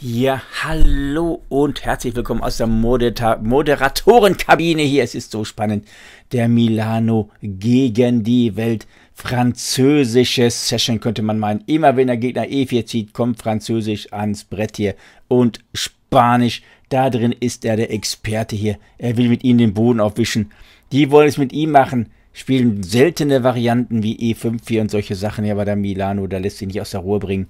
Ja, hallo und herzlich willkommen aus der Modeta Moderatorenkabine hier. Es ist so spannend. Der Milano gegen die Welt. Französische Session könnte man meinen. Immer wenn der Gegner E4 zieht, kommt Französisch ans Brett hier. Und Spanisch, da drin ist er der Experte hier. Er will mit ihnen den Boden aufwischen. Die wollen es mit ihm machen. Spielen seltene Varianten wie E5, 4 und solche Sachen. hier. aber der Milano, da lässt sich nicht aus der Ruhe bringen.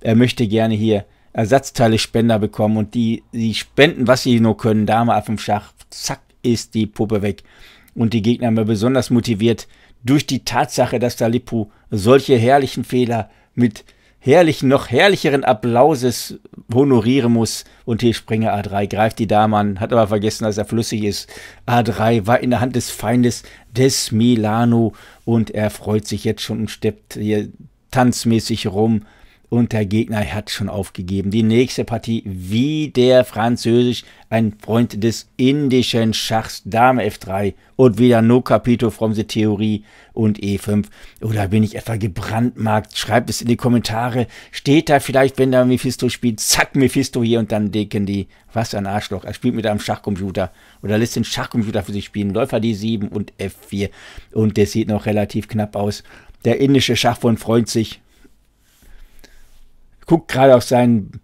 Er möchte gerne hier Ersatzteile-Spender bekommen und die, die spenden, was sie nur können, Dame auf dem Schach, zack, ist die Puppe weg. Und die Gegner haben wir besonders motiviert durch die Tatsache, dass der Lippu solche herrlichen Fehler mit herrlichen, noch herrlicheren Applauses honorieren muss. Und hier springe A3, greift die Dame an, hat aber vergessen, dass er flüssig ist. A3 war in der Hand des Feindes des Milano und er freut sich jetzt schon und steppt hier tanzmäßig rum und der Gegner hat schon aufgegeben. Die nächste Partie wie der französisch, ein Freund des indischen Schachs, Dame F3 und wieder No Capito from the Theorie und E5. Oder bin ich etwa gebrandmarkt? Schreibt es in die Kommentare. Steht da vielleicht, wenn da Mephisto spielt, zack, Mephisto hier und dann decken die, was ein Arschloch. Er spielt mit einem Schachcomputer oder lässt den Schachcomputer für sich spielen. Läufer D7 und F4 und das sieht noch relativ knapp aus. Der indische Schachfreund freut sich, guckt gerade auf seinen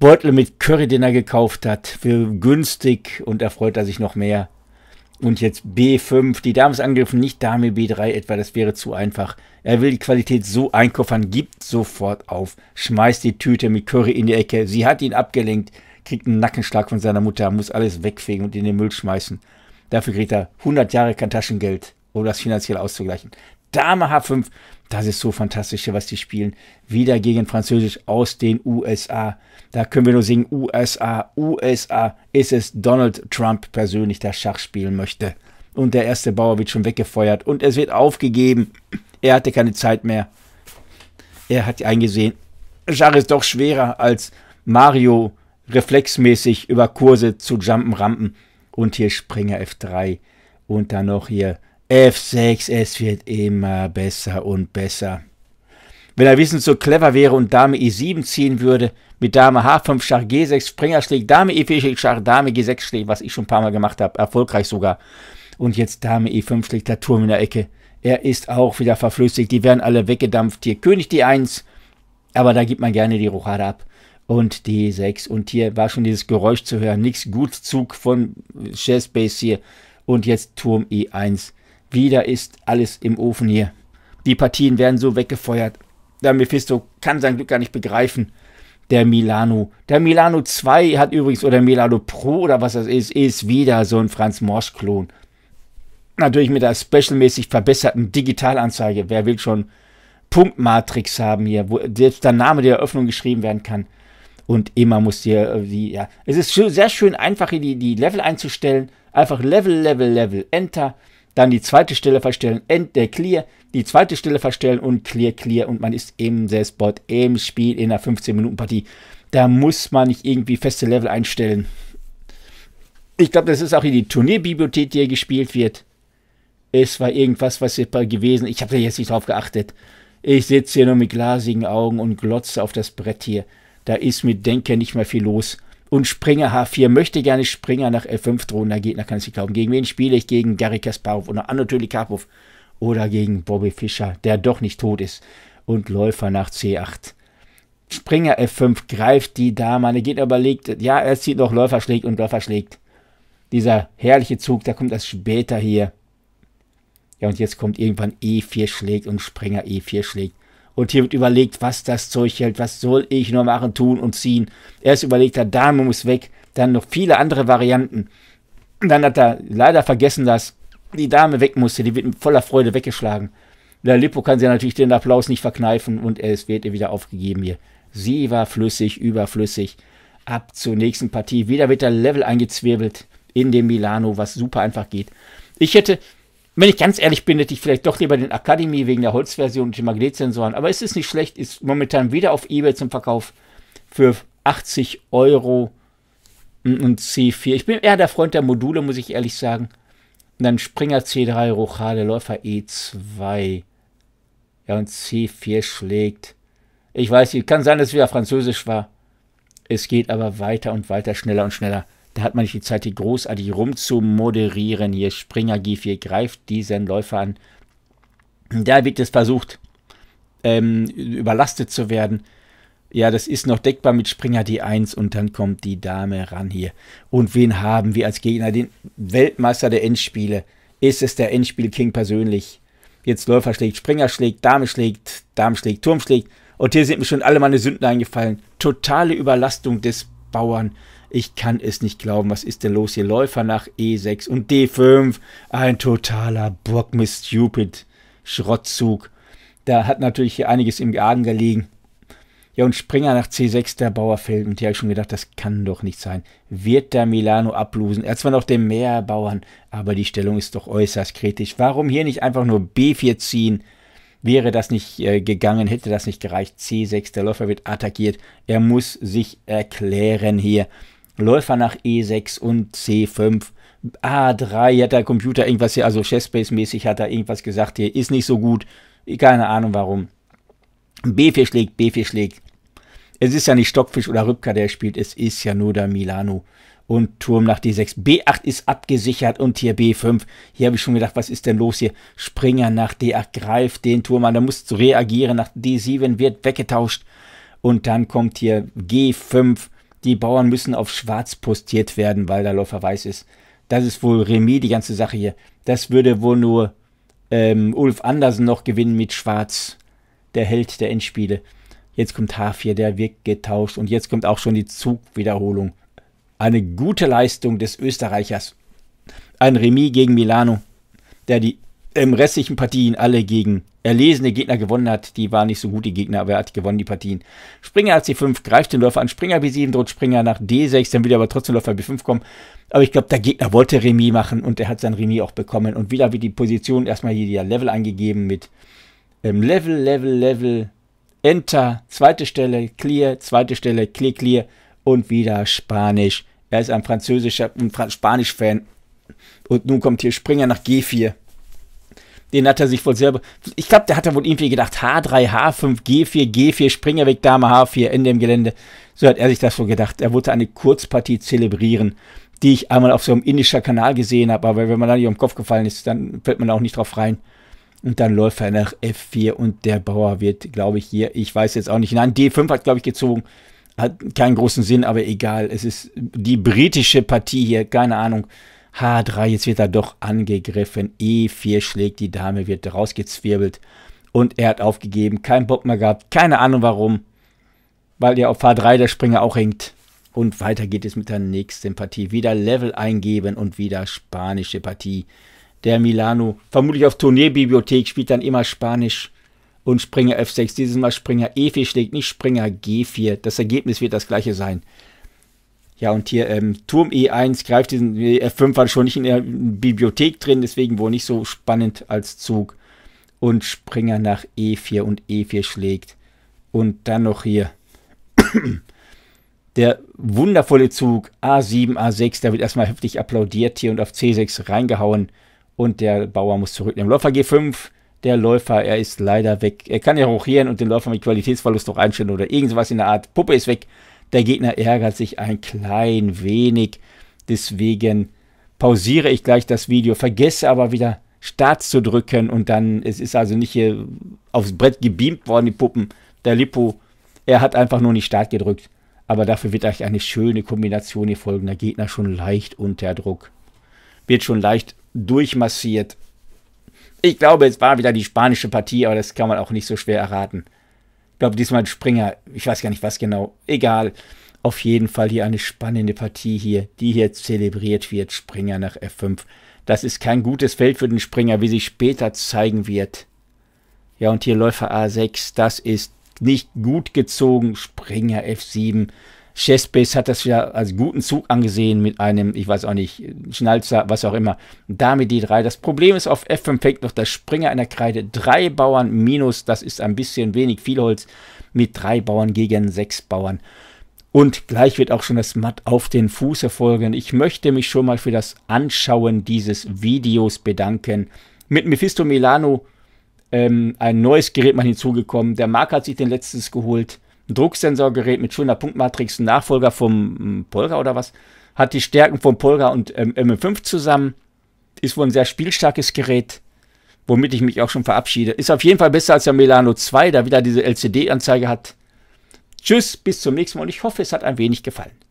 Beutel mit Curry, den er gekauft hat, für günstig und erfreut er sich noch mehr. Und jetzt B5, die Dame nicht Dame B3 etwa, das wäre zu einfach. Er will die Qualität so einkoffern, gibt sofort auf, schmeißt die Tüte mit Curry in die Ecke, sie hat ihn abgelenkt, kriegt einen Nackenschlag von seiner Mutter, muss alles wegfegen und in den Müll schmeißen. Dafür kriegt er 100 Jahre kein Taschengeld, um das finanziell auszugleichen. Dame H5. Das ist so fantastisch, was die spielen. Wieder gegen Französisch aus den USA. Da können wir nur singen, USA, USA ist es Donald Trump persönlich, der Schach spielen möchte. Und der erste Bauer wird schon weggefeuert und es wird aufgegeben. Er hatte keine Zeit mehr. Er hat eingesehen, Schach ist doch schwerer als Mario reflexmäßig über Kurse zu jumpen, rampen. Und hier Springer F3 und dann noch hier F6, es wird immer besser und besser. Wenn er wissen so clever wäre und Dame E7 ziehen würde, mit Dame H5, Schach G6, Springer schlägt, Dame E4 schlägt, Schach Dame G6 schlägt, was ich schon ein paar Mal gemacht habe, erfolgreich sogar. Und jetzt Dame E5 schlägt der Turm in der Ecke. Er ist auch wieder verflüssigt, die werden alle weggedampft. Hier König D1, aber da gibt man gerne die Rochade ab. Und D6. Und hier war schon dieses Geräusch zu hören. Nichts Gutzug von Chess Base hier. Und jetzt Turm E1. Wieder ist alles im Ofen hier. Die Partien werden so weggefeuert. Der Mephisto kann sein Glück gar nicht begreifen. Der Milano. Der Milano 2 hat übrigens, oder Milano Pro oder was das ist, ist wieder so ein Franz Morsch-Klon. Natürlich mit der specialmäßig verbesserten Digitalanzeige. Wer will schon Punktmatrix haben hier, wo selbst der Name der Eröffnung geschrieben werden kann. Und immer muss dir die, äh, ja. Es ist sehr schön einfach, die, die Level einzustellen. Einfach Level, Level, Level, Enter dann die zweite Stelle verstellen, end der Clear, die zweite Stelle verstellen und Clear, Clear und man ist im Spot, im Spiel, in einer 15-Minuten-Partie. Da muss man nicht irgendwie feste Level einstellen. Ich glaube, das ist auch in die Turnierbibliothek, die hier gespielt wird. Es war irgendwas, was hier gewesen Ich habe da jetzt nicht drauf geachtet. Ich sitze hier nur mit glasigen Augen und glotze auf das Brett hier. Da ist mit Denker nicht mehr viel los und Springer H4 möchte gerne Springer nach L5 drohen. Der Gegner kann es nicht glauben. Gegen wen spiele ich? Gegen Gary Kasparov oder Anatoly Karpov oder gegen Bobby Fischer, der doch nicht tot ist. Und Läufer nach C8. Springer F5 greift die Dame an. Der Gegner überlegt, ja, er zieht noch Läufer schlägt und Läufer schlägt. Dieser herrliche Zug, da kommt das später hier. Ja, und jetzt kommt irgendwann E4 schlägt und Springer E4 schlägt und hier wird überlegt, was das Zeug hält, was soll ich nur machen, tun und ziehen. Erst überlegt er, Dame muss weg, dann noch viele andere Varianten. dann hat er leider vergessen, dass die Dame weg musste, die wird mit voller Freude weggeschlagen. Der Lippo kann sie natürlich den Applaus nicht verkneifen und es wird ihr wieder aufgegeben hier. Sie war flüssig, überflüssig. Ab zur nächsten Partie. Wieder wird der Level eingezwirbelt in dem Milano, was super einfach geht. Ich hätte wenn ich ganz ehrlich bin, hätte ich vielleicht doch lieber den Academy wegen der Holzversion und den Magnetsensoren. Aber es ist nicht schlecht, ist momentan wieder auf Ebay zum Verkauf für 80 Euro und C4. Ich bin eher der Freund der Module, muss ich ehrlich sagen. Und dann Springer C3, Rochade, Läufer E2. Ja, und C4 schlägt. Ich weiß nicht, kann sein, dass es wieder französisch war. Es geht aber weiter und weiter, schneller und schneller da hat man nicht die Zeit, hier großartig rumzumoderieren. Hier Springer G4 greift diesen Läufer an. Da wird ist versucht, ähm, überlastet zu werden. Ja, das ist noch deckbar mit Springer D1 und dann kommt die Dame ran hier. Und wen haben wir als Gegner? Den Weltmeister der Endspiele. Ist es der Endspiel-King persönlich? Jetzt Läufer schlägt, Springer schlägt, Dame schlägt, Dame schlägt, Turm schlägt. Und hier sind mir schon alle meine Sünden eingefallen. Totale Überlastung des Bauern. Ich kann es nicht glauben. Was ist denn los hier? Läufer nach E6 und D5. Ein totaler Bock, Bockmist, stupid Schrottzug. Da hat natürlich hier einiges im Argen gelegen. Ja, und Springer nach C6, der Bauer fällt. Und hier habe ich schon gedacht, das kann doch nicht sein. Wird der Milano ablosen? Er hat zwar noch den Meerbauern, aber die Stellung ist doch äußerst kritisch. Warum hier nicht einfach nur B4 ziehen? Wäre das nicht äh, gegangen, hätte das nicht gereicht. C6, der Läufer wird attackiert. Er muss sich erklären hier. Läufer nach E6 und C5. A3 hat der Computer irgendwas hier, also Chesspace-mäßig hat er irgendwas gesagt, hier ist nicht so gut. Keine Ahnung warum. B4 schlägt, B4 schlägt. Es ist ja nicht Stockfisch oder Rübka, der spielt, es ist ja nur der Milano. Und Turm nach D6. B8 ist abgesichert und hier B5. Hier habe ich schon gedacht, was ist denn los hier? Springer nach D8 greift den Turm an, da muss du reagieren. Nach D7 wird weggetauscht. Und dann kommt hier G5 die Bauern müssen auf schwarz postiert werden, weil der Läufer weiß ist. Das ist wohl Remis, die ganze Sache hier. Das würde wohl nur ähm, Ulf Andersen noch gewinnen mit schwarz. Der Held der Endspiele. Jetzt kommt H4, der wird getauscht. Und jetzt kommt auch schon die Zugwiederholung. Eine gute Leistung des Österreichers. Ein Remis gegen Milano, der die im ähm, restlichen Partien alle gegen erlesene Gegner gewonnen hat. Die waren nicht so gut, die Gegner, aber er hat gewonnen die Partien. Springer hat AC5 greift den Läufer an, Springer B7 droht Springer nach D6, dann will aber trotzdem Läufer B5 kommen. Aber ich glaube, der Gegner wollte Remis machen und er hat sein Remis auch bekommen. Und wieder wird die Position erstmal hier der Level angegeben mit ähm, Level, Level, Level, Enter, zweite Stelle, Clear, zweite Stelle, Clear, Clear und wieder Spanisch. Er ist ein französischer, ein Spanisch-Fan. Und nun kommt hier Springer nach G4. Den hat er sich wohl selber. Ich glaube, der hat er wohl irgendwie gedacht, H3, H5, G4, G4, Springerweg, Dame, H4 in dem Gelände. So hat er sich das wohl gedacht. Er wollte eine Kurzpartie zelebrieren, die ich einmal auf so einem indischen Kanal gesehen habe. Aber wenn man da nicht am Kopf gefallen ist, dann fällt man auch nicht drauf rein. Und dann läuft er nach F4 und der Bauer wird, glaube ich, hier, ich weiß jetzt auch nicht, nein, D5 hat, glaube ich, gezogen. Hat keinen großen Sinn, aber egal. Es ist die britische Partie hier, keine Ahnung. H3, jetzt wird er doch angegriffen. E4 schlägt die Dame, wird rausgezwirbelt. Und er hat aufgegeben, keinen Bock mehr gehabt, keine Ahnung warum. Weil ja auf H3 der Springer auch hängt. Und weiter geht es mit der nächsten Partie. Wieder Level eingeben und wieder spanische Partie. Der Milano, vermutlich auf Turnierbibliothek, spielt dann immer Spanisch. Und Springer F6, dieses Mal Springer E4 schlägt nicht Springer G4. Das Ergebnis wird das gleiche sein. Ja, und hier ähm, Turm E1 greift diesen äh, F5 war schon nicht in der Bibliothek drin, deswegen wohl nicht so spannend als Zug. Und Springer nach E4 und E4 schlägt. Und dann noch hier der wundervolle Zug A7, A6, da wird erstmal heftig applaudiert hier und auf C6 reingehauen. Und der Bauer muss zurücknehmen. Läufer G5, der Läufer, er ist leider weg. Er kann ja rochieren und den Läufer mit Qualitätsverlust noch einstellen oder irgendwas in der Art. Puppe ist weg. Der Gegner ärgert sich ein klein wenig. Deswegen pausiere ich gleich das Video, vergesse aber wieder Start zu drücken und dann, es ist also nicht hier aufs Brett gebeamt worden, die Puppen. Der Lippo, er hat einfach nur nicht Start gedrückt. Aber dafür wird euch eine schöne Kombination hier folgen. Der Gegner schon leicht unter Druck. Wird schon leicht durchmassiert. Ich glaube, es war wieder die spanische Partie, aber das kann man auch nicht so schwer erraten. Ich glaube, diesmal Springer. Ich weiß gar nicht, was genau. Egal. Auf jeden Fall hier eine spannende Partie hier, die hier zelebriert wird. Springer nach F5. Das ist kein gutes Feld für den Springer, wie sich später zeigen wird. Ja, und hier Läufer A6. Das ist nicht gut gezogen. Springer F7. Chessbase hat das ja als guten Zug angesehen mit einem, ich weiß auch nicht, Schnalzer, was auch immer. Dame D3. Das Problem ist, auf F5 fängt noch der Springer einer Kreide. Drei Bauern minus, das ist ein bisschen wenig viel Holz, mit drei Bauern gegen sechs Bauern. Und gleich wird auch schon das Matt auf den Fuß erfolgen. Ich möchte mich schon mal für das Anschauen dieses Videos bedanken. Mit Mephisto Milano ähm, ein neues Gerät mal hinzugekommen. Der Marc hat sich den letztes geholt. Drucksensorgerät mit schöner Punktmatrix, ein Nachfolger vom hm, Polgar oder was, hat die Stärken vom Polgar und ähm, M5 zusammen, ist wohl ein sehr spielstarkes Gerät, womit ich mich auch schon verabschiede. Ist auf jeden Fall besser als der Milano 2, da wieder diese LCD-Anzeige hat. Tschüss, bis zum nächsten Mal und ich hoffe, es hat ein wenig gefallen.